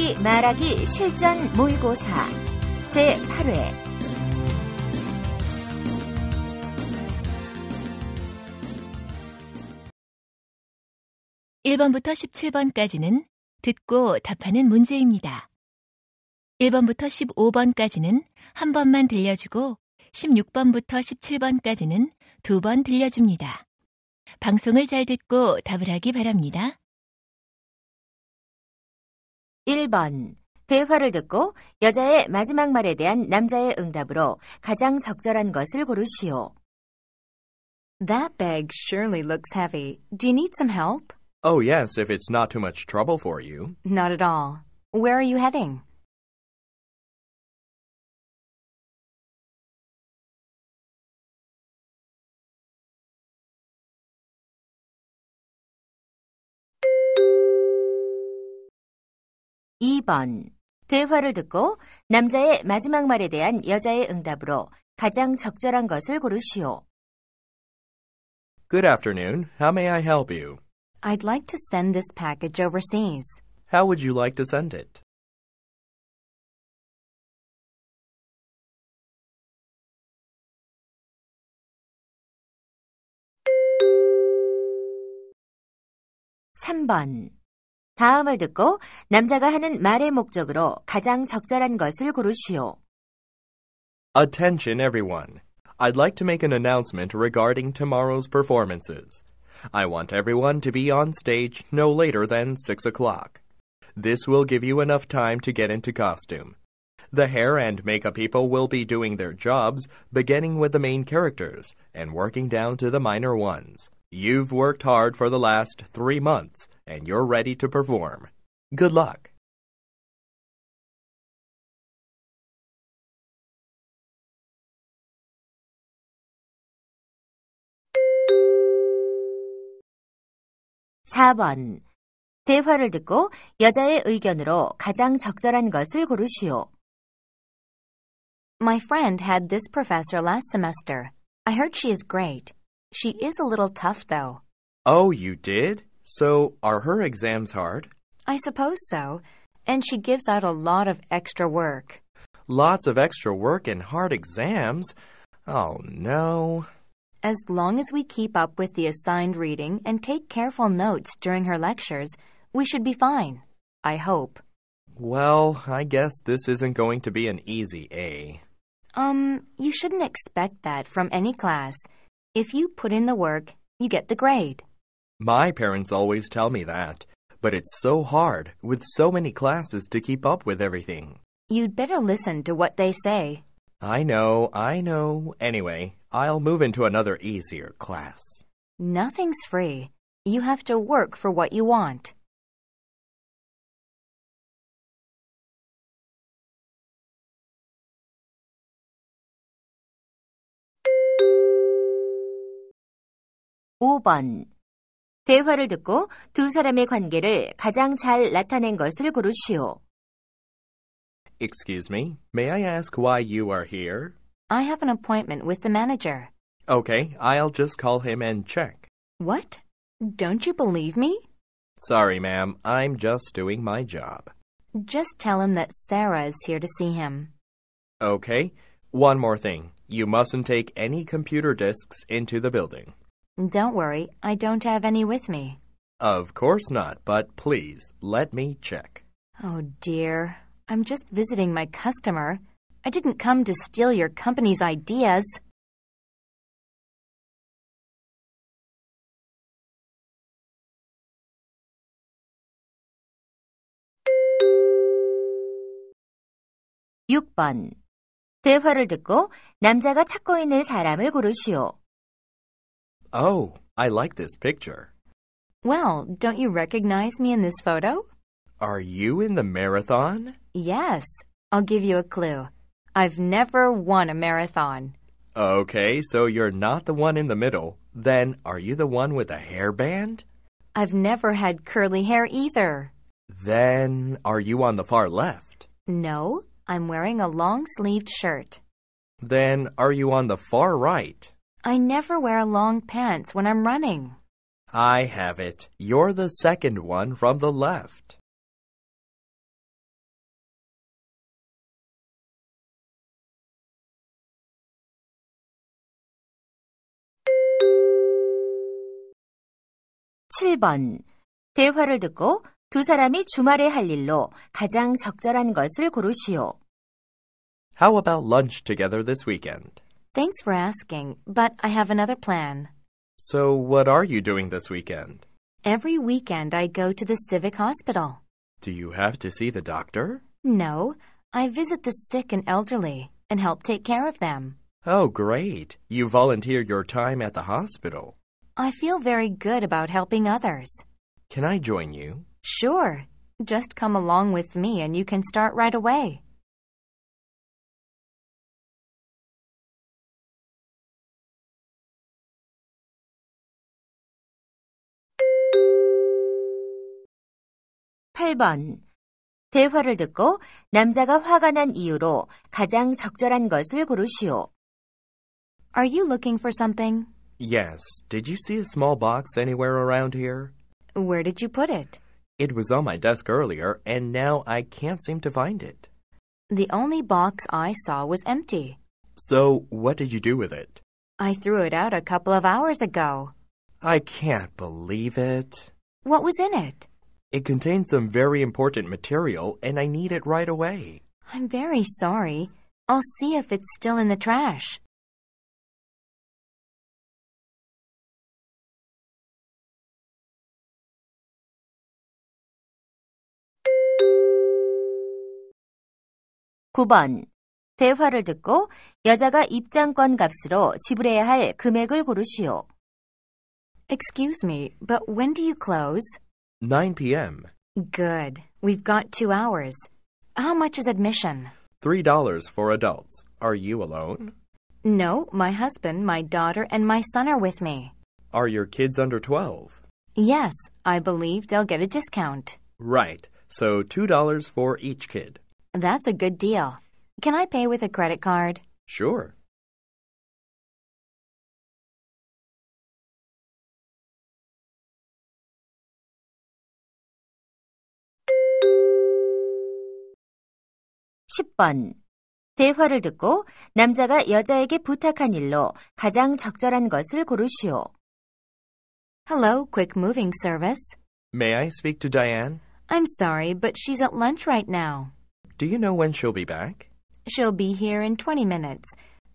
읽기 말하기 실전 모의고사 제8회 일번부터 17번까지는 듣고 답하는 문제입니다. 1번부터 15번까지는 한 번만 들려주고 16번부터 17번까지는 두 번 들려줍니다. 방송을 잘 듣고 답을 하기 바랍니다. 1번. 대화를 듣고 여자의 마지막 말에 대한 남자의 응답으로 가장 적절한 것을 고르시오. That bag surely looks heavy. Do you need some help? Oh, yes, if it's not too much trouble for you. Not at all. Where are you heading? 2번. 대화를 듣고 남자의 마지막 말에 대한 여자의 응답으로 가장 적절한 것을 고르시오. Good afternoon. How may I help you? I'd like to send this package overseas. How would you like to send it? (3번) 다음을 듣고 남자가 하는 말의 목적으로 가장 적절한 것을 고르시오. Attention everyone. I'd like to make an announcement regarding tomorrow's performances. I want everyone to be on stage no later than 6 o'clock. This will give you enough time to get into costume. The hair and makeup people will be doing their jobs, beginning with the main characters and working down to the minor ones. You've worked hard for the last three months and you're ready to perform. Good luck. (4번) 대화를 듣고 여자의 의견으로 가장 적절한 것을 고르시오. My friend had this professor last semester. I heard she is great. She is a little tough, though. Oh, you did? So are her exams hard? I suppose so. And she gives out a lot of extra work. Lots of extra work and hard exams? Oh, no. As long as we keep up with the assigned reading and take careful notes during her lectures, we should be fine. I hope. Well, I guess this isn't going to be an easy A. Um, you shouldn't expect that from any class. If you put in the work, you get the grade. My parents always tell me that, but it's so hard with so many classes to keep up with everything. You'd better listen to what they say. I know, I know. Anyway, I'll move into another easier class. Nothing's free. You have to work for what you want. 5번. 대화를 듣고 두 사람의 관계를 가장 잘 나타낸 것을 고르시오. Excuse me, may I ask why you are here? I have an appointment with the manager. Okay, I'll just call him and check. What? Don't you believe me? Sorry, ma'am, I'm just doing my job. Just tell him that Sarah is here to see him. Okay, one more thing. You mustn't take any computer disks into the building. Don't worry, I don't have any with me. Of course not, but please let me check. Oh dear, I'm just visiting my customer. I didn't come to steal your company's ideas. (6번) 대화를 듣고 남자가 찾고 있는 사람을 고르시오. Oh, I like this picture. Well, don't you recognize me in this photo? Are you in the marathon? Yes. I'll give you a clue. I've never won a marathon. Okay, so you're not the one in the middle. Then are you the one with a hairband? I've never had curly hair either. Then are you on the far left? No, I'm wearing a long sleeved shirt. Then are you on the far right? I never wear long pants when I'm running. I have it. You're the second one from the left. (7번) 대화를 듣고 두 사람이 주말에 할 일로 가장 적절한 것을 고르시오. How about lunch together this weekend? Thanks for asking, but I have another plan. So, what are you doing this weekend? Every weekend I go to the civic hospital. Do you have to see the doctor? No, I visit the sick and elderly and help take care of them. Oh, great. You volunteer your time at the hospital. I feel very good about helping others. Can I join you? Sure. Just come along with me and you can start right away. 8번. 대화를 듣고 남자가 화가 난 이유로 가장 적절한 것을 고르시오. Are you looking for something? Yes. Did you see a small box anywhere around here? Where did you put it? It was on my desk earlier, and now I can't seem to find it. The only box I saw was empty. So, what did you do with it? I threw it out a couple of hours ago. I can't believe it. What was in it? It contains some very important material and I need it right away. I'm very sorry. I'll see if it's still in the trash. (9번) 대화를 듣고 여자가 입장권 값으로 지불해야 할 금액을 고르시오. Excuse me, but when do you close? 9 p.m. Good. We've got two hours. How much is admission? $3 for adults. Are you alone? No, my husband, my daughter, and my son are with me. Are your kids under 12? Yes, I believe they'll get a discount. Right. So $2 for each kid. That's a good deal. Can I pay with a credit card? Sure. 10번. 대화를 듣고 남자가 여자에게 부탁한 일로 가장 적절한 것을 고르시오. Hello, quick moving service. May I speak to Diane? I'm sorry, but she's at lunch right now. Do you know when she'll be back? She'll be here in 20 minutes.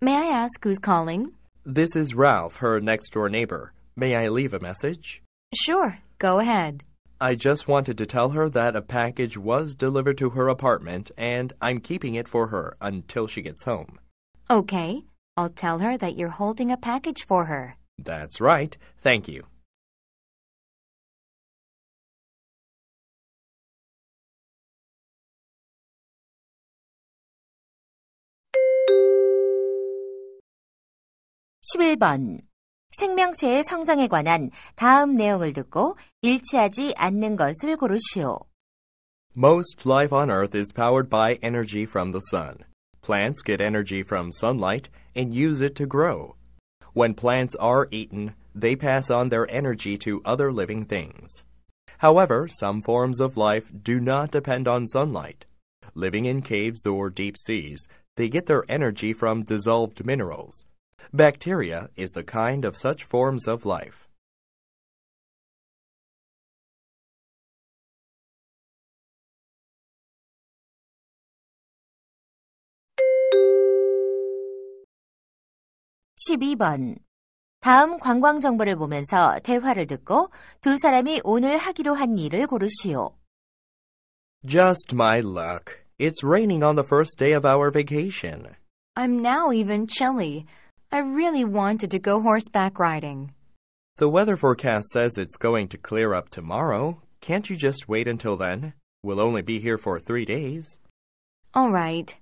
May I ask who's calling? This is Ralph, her next door neighbor. May I leave a message? Sure, go ahead. I just wanted to tell her that a package was delivered to her apartment and I'm keeping it for her until she gets home. Okay. I'll tell her that you're holding a package for her. That's right. Thank you. (11번) 생명체의 성장에 관한 다음 내용을 듣고 일치하지 않는 것을 고르시오. Most life on Earth is powered by energy from the sun. Plants get energy from sunlight and use it to grow. When plants are eaten, they pass on their energy to other living things. However, some forms of life do not depend on sunlight. Living in caves or deep seas, they get their energy from dissolved minerals. Bacteria is a kind of such forms of life. (12번) 다음 관광 정보를 보면서 대화를 듣고 두 사람이 오늘 하기로 한 일을 고르시오. Just my luck. It's raining on the first day of our vacation. I'm now even chilly. I really wanted to go horseback riding. The weather forecast says it's going to clear up tomorrow. Can't you just wait until then? We'll only be here for three days. All right.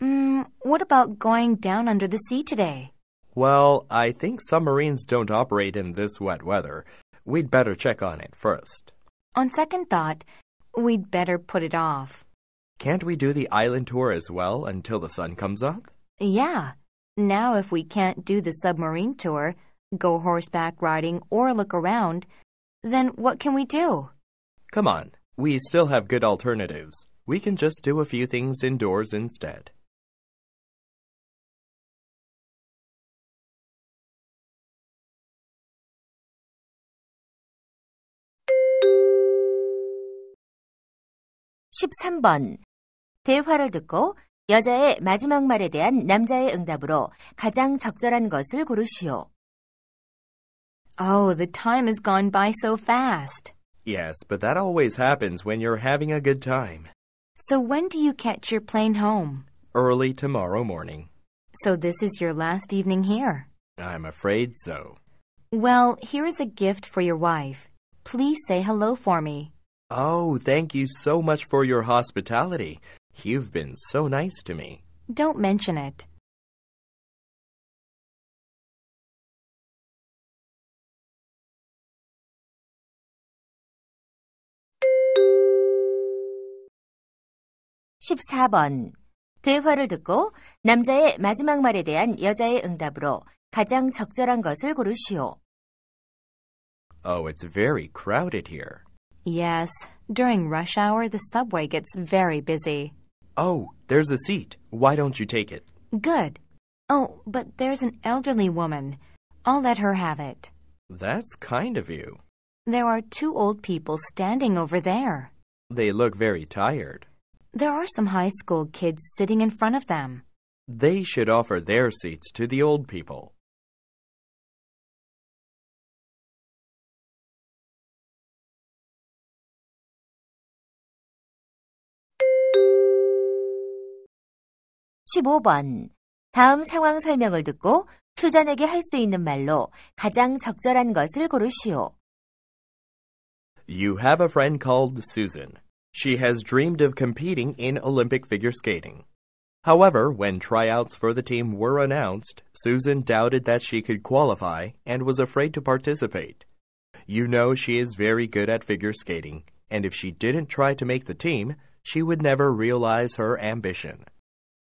Mm, what about going down under the sea today? Well, I think submarines don't operate in this wet weather. We'd better check on it first. On second thought, we'd better put it off. Can't we do the island tour as well until the sun comes up? Yeah. Now, if we can't do the submarine tour, go horseback riding, or look around, then what can we do? Come on, we still have good alternatives. We can just do a few things indoors instead. (13번) 대화를 듣고 여자의 마지막 말에 대한 남자의 응답으로 가장 적절한 것을 고르시오. Oh, the time has gone by so fast. Yes, but that always happens when you're having a good time. So when do you catch your plane home? Early tomorrow morning. So this is your last evening here? I'm afraid so. Well, here is a gift for your wife. Please say hello for me. Oh, thank you so much for your hospitality. You've been so nice to me. Don't mention it. 대화를 듣고 남자의 마지막 말에 대한 여자의 응답으로 가장 적절한 것을 고르시오. Oh, it's very crowded here. Yes, during rush hour the subway gets very busy. Oh, there's a seat. Why don't you take it? Good. Oh, but there's an elderly woman. I'll let her have it. That's kind of you. There are two old people standing over there. They look very tired. There are some high school kids sitting in front of them. They should offer their seats to the old people. 15번. 다음 상황 설명을 듣고 있는 말로 가장 적절한 것을 고르시오. You have a friend called Susan. She has dreamed of competing in Olympic figure skating. However, when tryouts for the team were announced, Susan doubted that she could qualify and was afraid to participate. You know she is very good at figure skating, and if she didn't try to make the team, she would never realize her ambition.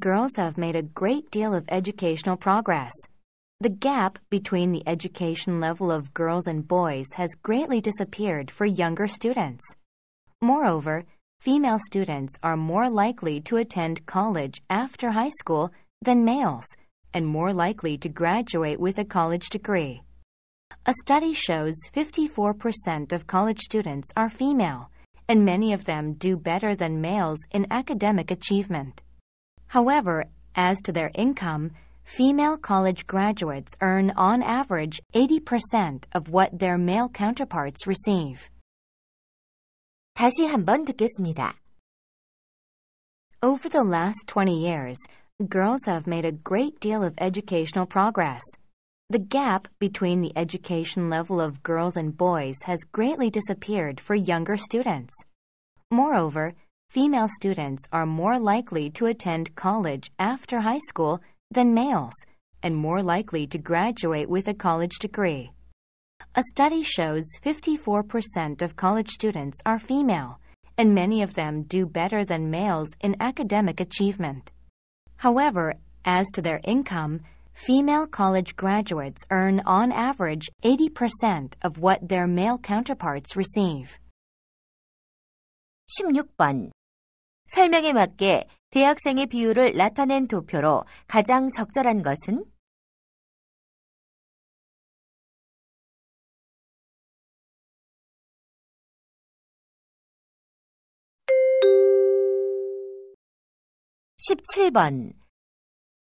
girls have made a great deal of educational progress. The gap between the education level of girls and boys has greatly disappeared for younger students. Moreover, female students are more likely to attend college after high school than males and more likely to graduate with a college degree. A study shows 54% of college students are female, and many of them do better than males in academic achievement. However, as to their income, female college graduates earn on average 80% of what their male counterparts receive. 다시 한번 듣겠습니다. Over the last 20 years, girls have made a great deal of educational progress. The gap between the education level of girls and boys has greatly disappeared for younger students. Moreover, female students are more likely to attend college after high school than males and more likely to graduate with a college degree. A study shows 54% of college students are female, and many of them do better than males in academic achievement. However, as to their income, female college graduates earn on average 80% of what their male counterparts receive. 16번 설명에 맞게 대학생의 비율을 나타낸 도표로 가장 적절한 것은 (17번)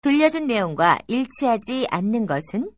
돌려준 내용과 일치하지 않는 것은